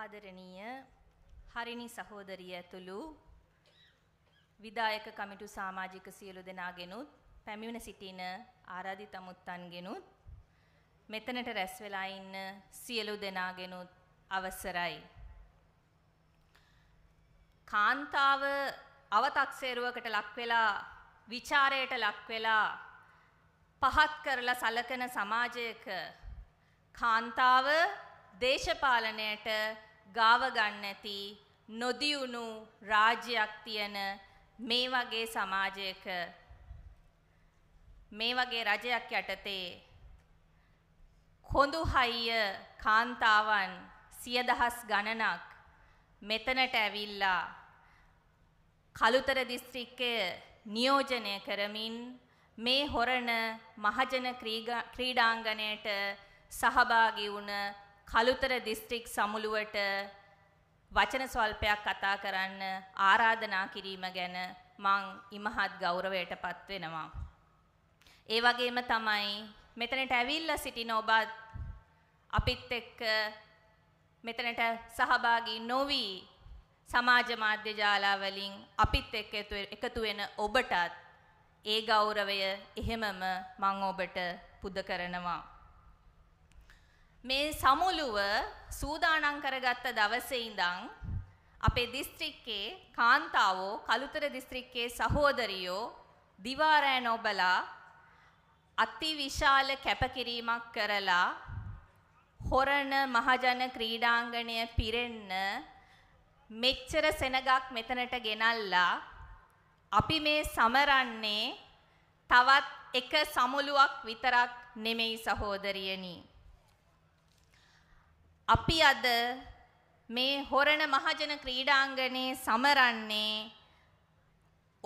ආදරණීය හරිනි සහෝදරිය ඇතුළු විදායක කමිටු සමාජික සියලු දෙනාගෙනුත් පැමිණ සිටින ආරාධිත මුත්තන්ගෙනුත් මෙතනට රැස් වෙලා ඉන්න සියලු දෙනාගෙනුත් අවසරයි. කාන්තාව අව탁සේරුවකට ලක් වෙලා ਵਿਚාරයට ලක් වෙලා පහත් කරලා සලකන සමාජයක කාන්තාව දේශපාලනයට ගාව ගන්න ඇති නොදියුණු රාජ්‍යයක් තියෙන මේ වගේ සමාජයක මේ වගේ රජයක් යටතේ කොඳු හයිය කාන්තාවන් සියදහස් ගණනක් මෙතනට ඇවිල්ලා කළුතර දිස්ත්‍රික්කය නියෝජනය කරමින් මේ හොරණ මහජන ක්‍රීඩාංගණයට සහභාගී වුණ කළුතර දිස්ත්‍රික් සමුළුවට වචන ස්වල්පයක් කතා කරන්න ආරාධනා කිරීම ගැන මං ඉමහත් ගෞරවයටපත් වෙනවා. ඒ වගේම තමයි මෙතනට ඇවිල්ලා සිටින ඔබත් අපිත් එක්ක මෙතනට සහභාගී නොවි සමාජ මාධ්‍ය ජාලා වලින් අපිත් එක්ක එකතු වෙන ඔබටත් ඒ ගෞරවය එහෙමම මම ඔබට පුද කරනවා මේ සමුළුව සූදානම් කරගත්ත දවසේ ඉඳන් අපේ දිස්ත්‍රික්කයේ කාන්තාවෝ කලුතර දිස්ත්‍රික්කයේ සහෝදරියෝ දිවාරෑ නොබලා අතිවිශාල කැපකිරීමක් කරලා හොරණ මහජන ක්‍රීඩාංගණය පිරෙන්න මෙච්චර සෙනගක් මෙතනට ගෙනල්ලා අපි මේ සමරන්නේ තවත් එක සමුළුවක් විතරක් නෙමෙයි සහෝදරියනි අපි අද මේ හොරණ මහජන ක්‍රීඩාංගණේ සමරන්නේ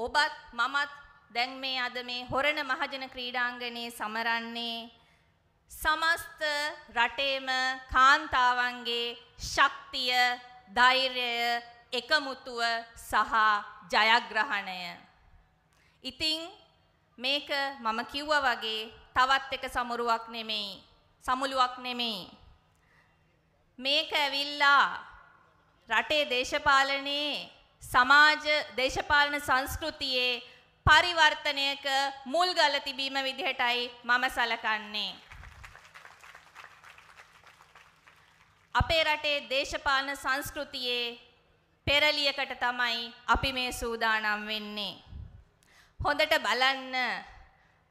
ඔබත් මමත් දැන් මේ අද මේ හොරණ මහජන ක්‍රීඩාංගණේ සමරන්නේ සමස්ත රටේම කාන්තාවන්ගේ ශක්තිය ධෛර්යය එකමුතුව සහ ජයග්‍රහණය. ඉතින් මේක මම කිව්වා වගේ තවත් එක සමුරුවක් නෙමෙයි. සමුලුවක් නෙමෙයි. මේක ඇවිල්ලා රටේ දේශපාලනයේ සමාජ දේශපාලන සංස්කෘතියේ පරිවර්තනයක මුල් ගල තිබීම විදිහටයි මම සලකන්නේ. අපේ රටේ දේශපාලන සංස්කෘතියේ පෙරලියකට තමයි අපි මේ සූදානම් වෙන්නේ. හොඳට බලන්න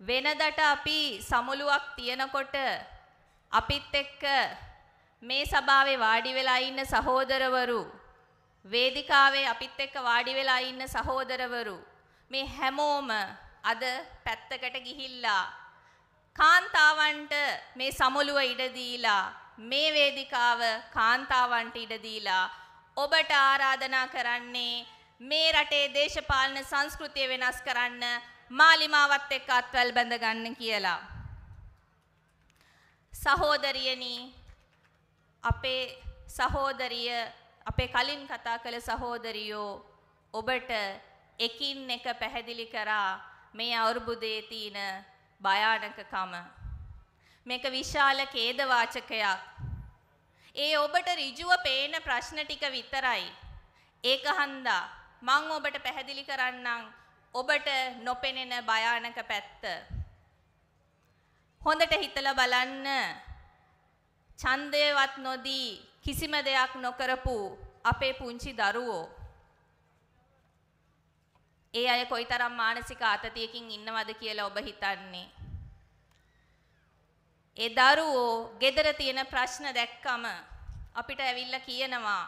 වෙනදට අපි සමුළුවක් තියනකොට අපිත් එක්ක මේ සභාවේ වාඩි වෙලා ඉන්න සහෝදරවරු වේදිකාවේ අපිත් එක්ක වාඩි වෙලා ඉන්න සහෝදරවරු මේ හැමෝම අද පැත්තකට ගිහිල්ලා කාන්තාවන්ට මේ සමුළුව ඉඩ දීලා මේ වේදිකාව කාන්තාවන්ට ඉඩ දීලා ඔබට ආරාධනා කරන්නේ මේ රටේ දේශපාලන සංස්කෘතිය වෙනස් කරන්න මාලිමාවත් එක්ක අත්වල් බැඳ ගන්න කියලා සහෝදරියනි අපේ සහෝදරිය අපේ කලින් කතා කළ සහෝදරියෝ ඔබට එකින් එක පැහැදිලි කරා මේ අවුරුබුදේ තියෙන භයානකකම මේක විශාල ඛේදවාචකයක් ඒ ඔබට ඍජුව පේන ප්‍රශ්න ටික විතරයි ඒක හන්දා මම ඔබට පැහැදිලි කරන්නම් ඔබට නොපෙනෙන භයානක පැත්ත හොඳට හිතලා බලන්න ඡන්දයවත් නොදී කිසිම දෙයක් නොකරපු අපේ පුංචි දරුවෝ ඒ අය කොයිතරම් මානසික ආතතියකින් ඉන්නවද කියලා ඔබ හිතන්නේ ඒ දරුවෝ gedara තියෙන ප්‍රශ්න දැක්කම අපිට ඇවිල්ලා කියනවා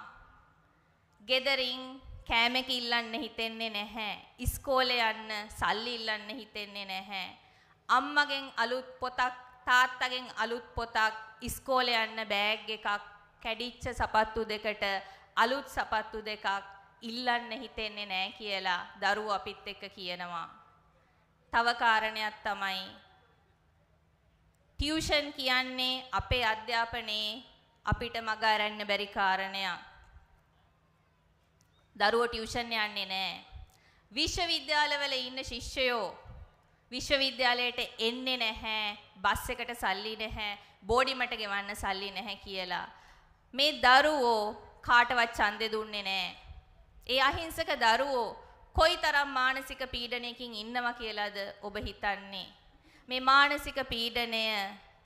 gedarin කෑමක ඉල්ලන්න හිතෙන්නේ නැහැ ඉස්කෝලේ යන්න සල්ලි ඉල්ලන්න හිතෙන්නේ නැහැ අම්මගෙන් අලුත් පොතක් තාත්තගෙන් අලුත් පොතක් ඉස්කෝලේ යන්න බෑග් එකක් කැඩිච්ච සපත්තු දෙකට අලුත් සපත්තු දෙකක් ඉල්ලන්න හිතෙන්නේ නෑ කියලා දරුවෝ අපිත් එක්ක කියනවා. තව කාරණයක් තමයි ටියුෂන් කියන්නේ අපේ අධ්‍යාපනයේ අපිට මග අරන්න බැරි කාරණයක්. දරුවෝ ටියුෂන් යන්නේ නෑ. විශ්වවිද්‍යාලවල ඉන්න ශිෂ්‍යයෝ විශ්වවිද්‍යාලයට එන්නේ නැහැ, බස් එකට සල්ලි නැහැ, බෝඩිමට ගෙවන්න සල්ලි නැහැ කියලා. මේ දරුවෝ කාටවත් ඡන්දෙ දුන්නේ නැහැ. ඒ අහිංසක දරුවෝ කොයිතරම් මානසික පීඩනයකින් ඉන්නවා කියලාද ඔබ හිතන්නේ? මේ මානසික පීඩනය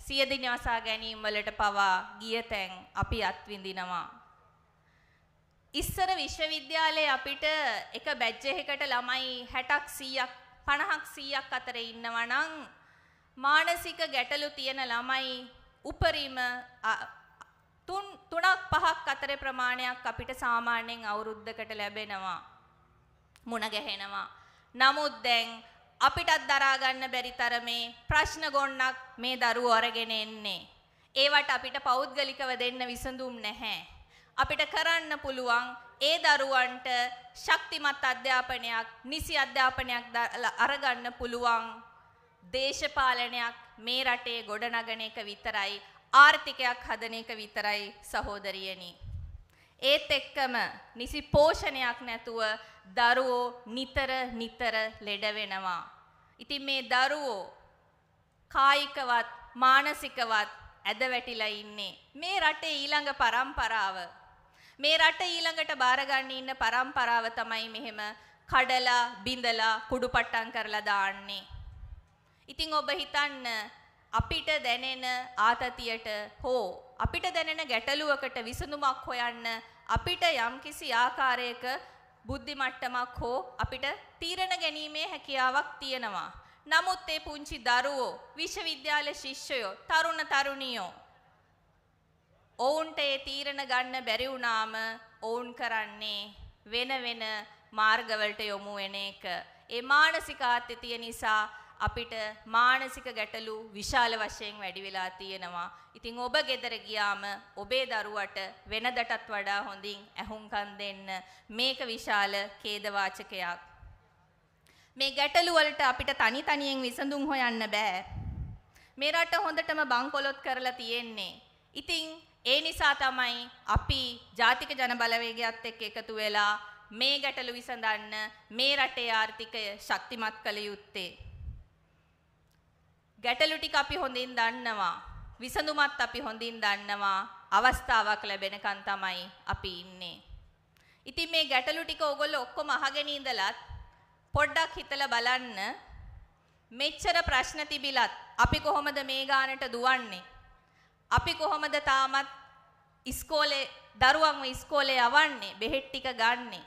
සියදින වසා ගැනීම වලට පවා ගිය තැන් අපි අත්විඳිනවා. ඉස්සර විශ්වවිද්‍යාලයේ අපිට එක බැජ් එකකට ළමයි 60ක් 100ක් 50ක් 100ක් අතර ඉන්නවා නම් මානසික ගැටලු තියෙන ළමයි උපරිම තුන් තුනක් පහක් අතරේ ප්‍රමාණයක් අපිට සාමාන්‍යයෙන් අවුරුද්දකට ලැබෙනවා මුණ ගැහෙනවා නමුත් දැන් අපිටත් දරා ගන්න බැරි තරමේ ප්‍රශ්න ගොන්නක් මේ දරුවෝ අරගෙන එන්නේ ඒවට අපිට පෞද්ගලිකව දෙන්න විසඳුම් නැහැ අපිට කරන්න පුළුවන් ඒ දරුවන්ට ශක්තිමත් අධ්‍යාපනයක් නිසි අධ්‍යාපනයක් අරගන්න පුළුවන් දේශපාලනයක් මේ රටේ ගොඩනගන එක විතරයි ආර්ථිකයක් හදන එක විතරයි සහෝදරියනි. ඒත් එක්කම නිසි පෝෂණයක් නැතුව දරුවෝ නිතර නිතර ලෙඩ වෙනවා. ඉතින් මේ දරුවෝ කායිකවත් මානසිකවත් ඇදවැටිලා ඉන්නේ. මේ රටේ ඊළඟ පරම්පරාව මේ රට ඊළඟට බාරගන්න ඉන්න પરම්පරාව තමයි මෙහෙම කඩලා බිඳලා කුඩුපට්ටම් කරලා දාන්නේ. ඉතින් ඔබ හිතන්න අපිට දැනෙන ආතතියට හෝ අපිට දැනෙන ගැටලුවකට විසඳුමක් හොයන්න අපිට යම්කිසි ආකාරයක බුද්ධි මට්ටමක් හෝ අපිට තීරණ ගැනීමේ හැකියාවක් තියෙනවා. නමුත් ඒ පුංචි දරුවෝ, විශ්වවිද්‍යාල ශිෂ්‍යයෝ, තරුණ තරුණියෝ ඔවුන්ට ඒ තීරණ ගන්න බැරි වුණාම ඔවුන් කරන්නේ වෙන වෙන මාර්ගවලට යොමු වෙන එක. ඒ මානසික ආතතිය නිසා අපිට මානසික ගැටලු විශාල වශයෙන් වැඩි වෙලා තියෙනවා. ඉතින් ඔබ ගෙදර ගියාම ඔබේ දරුවට වෙනදටත් වඩා හොඳින් ඇහුම්කන් දෙන්න මේක විශාල ඛේදවාචකයක්. මේ ගැටලු වලට අපිට තනි තනියෙන් විසඳුම් හොයන්න බෑ. මේ රට හොඳටම බංකොලොත් කරලා තියෙන්නේ. ඉතින් ඒ නිසා තමයි අපි ජාතික ජන බලවේගයත් එක්ක එකතු වෙලා මේ ගැටලු විසඳන්න මේ රටේ ආර්ථිකය ශක්තිමත් කළ යුත්තේ. ගැටලු ටික අපි හොඳින් දන්නවා. විසඳුමත් අපි හොඳින් දන්නවා. අවස්ථාවක් ලැබෙනකන් තමයි අපි ඉන්නේ. ඉතින් මේ ගැටලු ටික ඕගොල්ලෝ ඔක්කොම අහගෙන ඉඳලත් පොඩ්ඩක් හිතලා බලන්න මෙච්චර ප්‍රශ්න තිබිලත් අපි කොහොමද මේ ගානට දුවන්නේ? අපි කොහොමද තාමත් ඉස්කෝලේ දරුවන්ව ඉස්කෝලේ යවන්නේ බෙහෙත් ටික ගන්නෙ.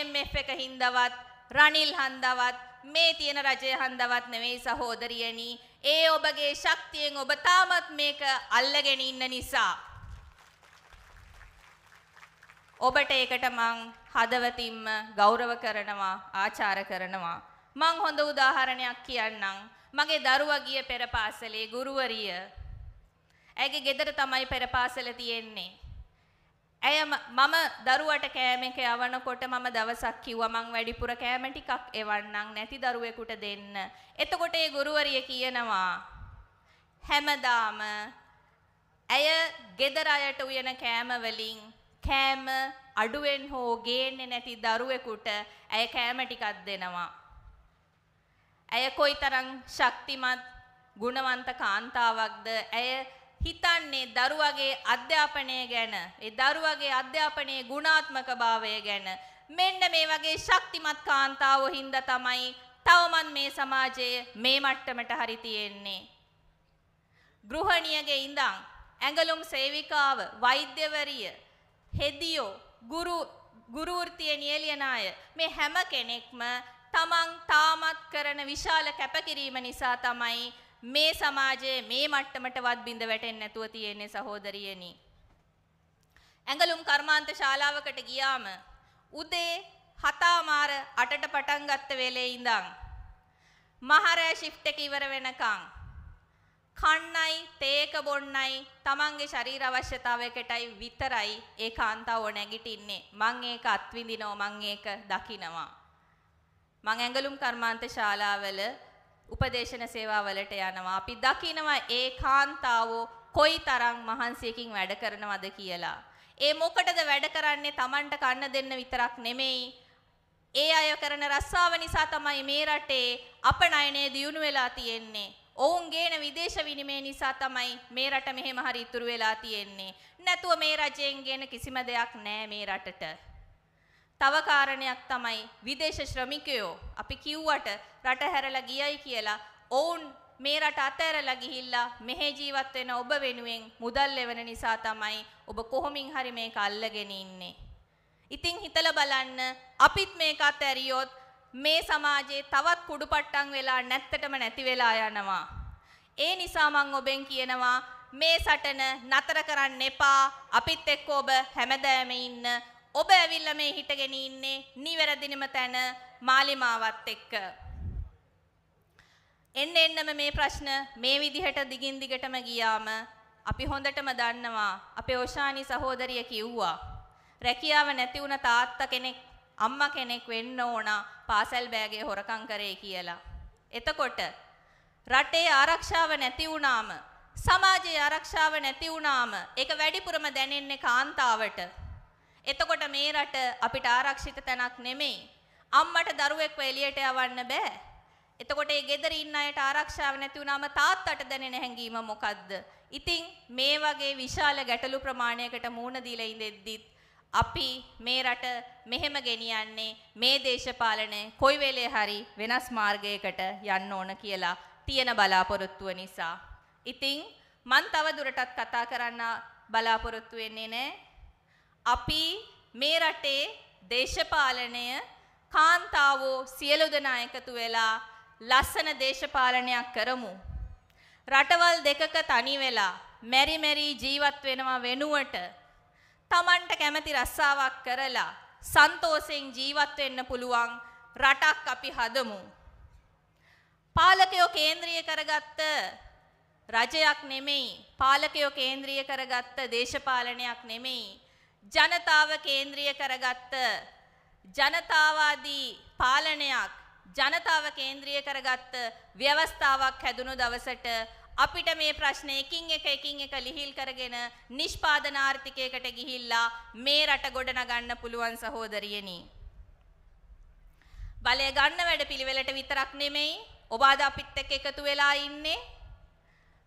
IMF එක හින්දවත් රනිල් හන්දවත් මේ තියෙන රජය හන්දවත් නෙවෙයි සහෝදරියනි. ඒ ඔබගේ ශක්තියෙන් ඔබ තාමත් මේක අල්ලගෙන ඉන්න නිසා. ඔබට ඒකට මං හදවතින්ම ගෞරව කරනවා ආචාර කරනවා. මං හොඳ උදාහරණයක් කියන්නම්. මගේ දරුවා ගිය පෙර පාසලේ ගුරුවරිය ඇගේ ගෙදර තමයි පෙරපාසල තියෙන්නේ. ඇය මම දරුවට කෑම එක යවනකොට මම දවසක් කිව්වා මං වැඩිපුර කෑම ටිකක් එවන්නම් නැති දරුවෙකුට දෙන්න. එතකොට ඒ ගුරුවරිය කියනවා හැමදාම ඇය ගෙදර අයට උයන කෑම වලින් කෑම අඩුවෙන් හෝ ගේන්නේ නැති දරුවෙකුට ඇය කෑම ටිකක් දෙනවා. ඇය කොයිතරම් ශක්තිමත් ගුණවන්ත කාන්තාවක්ද ඇය හිතන්නේ දරුවගේ අධ්‍යාපනය ගැන ඒ දරුවගේ අධ්‍යාපනයේ ගුණාත්මක භාවය ගැන මෙන්න මේ වගේ ශක්තිමත් කාන්තාවෝ හින්දා තමයි තවමත් මේ සමාජයේ මේ මට්ටමට හරි තියෙන්නේ ගෘහණියගේ ඉඳන් ඇඟලුම් සේවිකාව වෛද්‍යවරිය හෙදියෝ ගුරු ගුරු වෘත්තියේ නියැලෙන අය මේ හැම කෙනෙක්ම තමන් තාමත් කරන විශාල කැපකිරීම නිසා තමයි මේ සමාජයේ මේ මට්ටමටවත් බිඳ වැටෙන්නේ නැතුව තියෙන්නේ සහෝදරියනි. ඇඟලුම් කර්මාන්ත ශාලාවකට ගියාම උදේ හතමාර 8ට පටන් ගත්ත වෙලේ ඉඳන් මහරෑ shift එක ඉවර වෙනකන් කන්නයි තේක බොන්නයි තමන්ගේ ශරීර අවශ්‍යතාවයකටයි විතරයි ඒකාන්තව නැගිටින්නේ මං ඒක අත්විඳිනවා මං ඒක දකිනවා මං ඇඟලුම් කර්මාන්ත ශාලාවල උපදේශන සේවාවලට යනවා. අපි දකිනවා ඒ කාන්තාවෝ කොයි තරම් මහන්සියකින් වැඩ කරනවද කියලා. ඒ මොකටද වැඩ කරන්නේ Tamanට කන්න දෙන්න විතරක් නෙමෙයි. ඒ අය කරන රස්සාව නිසා තමයි මේ රටේ අපනයනය දියුණු වෙලා තියෙන්නේ. ඔවුන් ගේන විදේශ විනිමය නිසා තමයි මේ රට මෙහෙම හරි ඉතුරු වෙලා තියෙන්නේ. නැතුව මේ රජයෙන් ගේන කිසිම දෙයක් නෑ මේ රටට. තව කාරණයක් තමයි විදේශ ශ්‍රමිකයෝ අපි කිව්වට රට හැරලා ගියයි කියලා ඔවුන් මේ රට අතහැරලා ගිහිල්ලා මෙහි ජීවත් වෙන ඔබ වෙනුවෙන් මුදල් ලැබෙන නිසා තමයි ඔබ කොහොමින් හරි මේක අල්ලගෙන ඉන්නේ. ඉතින් හිතලා බලන්න අපිත් මේක අතහැරියොත් මේ සමාජයේ තවත් කුඩුපට්ටම් වෙලා නැත්තටම නැති වෙලා යනවා. ඒ නිසා මම ඔබෙන් කියනවා මේ සටන නතර කරන්න එපා. අපිත් එක්ක ඔබ හැමදාම ඉන්න ඔබ ඇවිල්ලා මේ හිටගෙන ඉන්නේ නිවැරදිනම තැන මාලිමාවත් එක්ක. එන්න එන්නම මේ ප්‍රශ්න මේ විදිහට දිගින් දිගටම ගියාම අපි හොඳටම දන්නවා අපේ ඕෂානි සහෝදරිය කිව්වා. රැකියාව නැති වුණ තාත්තා කෙනෙක් අම්මා කෙනෙක් වෙන්න ඕන පාසල් බෑගේ හොරකම් කරේ කියලා. එතකොට රටේ ආරක්ෂාව නැති වුණාම සමාජයේ ආරක්ෂාව නැති වුණාම ඒක වැඩිපුරම දැනෙන්නේ කාන්තාවට. එතකොට මේ රට අපිට ආරක්ෂිත තැනක් නෙමෙයි. අම්මට දරුවෙක්ව එළියට යවන්න බෑ. එතකොට ඒ ගෙදර ඉන්න අයට ආරක්ෂාව නැති වුනාම තාත්තට දැනෙන හැඟීම මොකද්ද? ඉතින් මේ වගේ විශාල ගැටලු ප්‍රමාණයකට මුහුණ දීලා ඉඳෙද්දිත් අපි මේ රට මෙහෙම ගෙනියන්නේ මේ දේශපාලනය කොයි වෙලේ හරි වෙනස් මාර්ගයකට යන්න ඕන කියලා තියෙන බලාපොරොත්තුව නිසා. ඉතින් මන් තව දුරටත් කතා කරන්න බලාපොරොත්තු වෙන්නේ නැහැ. අපි මේ රටේ දේශපාලනය කාන්තාවෝ සියලු දෙනා එකතු වෙලා ලස්සන දේශපාලනයක් කරමු. රටවල් දෙකක තනි වෙලා මෙරි මෙරි ජීවත් වෙනවා වෙනුවට Tamanට කැමති රස්සාවක් කරලා සන්තෝෂෙන් ජීවත් වෙන්න පුළුවන් රටක් අපි හදමු. පාලකයෝ කේන්ද්‍රීය කරගත්ත රජයක් නෙමෙයි පාලකයෝ කේන්ද්‍රීය කරගත්ත දේශපාලනයක් නෙමෙයි ජනතාව කේන්ද්‍රීය කරගත්ත ජනතාවාදී පාලනයක් ජනතාව කේන්ද්‍රීය කරගත්ත ව්‍යවස්ථාවක් හැදුණු දවසට අපිට මේ ප්‍රශ්න එකින් එක එකින් එක ලිහිල් කරගෙන නිෂ්පාදන ආර්ථිකයකට ගිහිල්ලා මේ රට ගොඩනගන්න පුළුවන් සහෝදරියනි. බලය ගන්න වැඩපිළිවෙලට විතරක් නෙමෙයි ඔබ අද අපිත් එක්ක එකතු වෙලා ඉන්නේ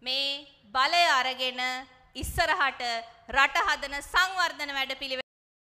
මේ බලය අරගෙන ඉස්සරහට රට හදන සංවර්ධන වැඩපිළිවෙල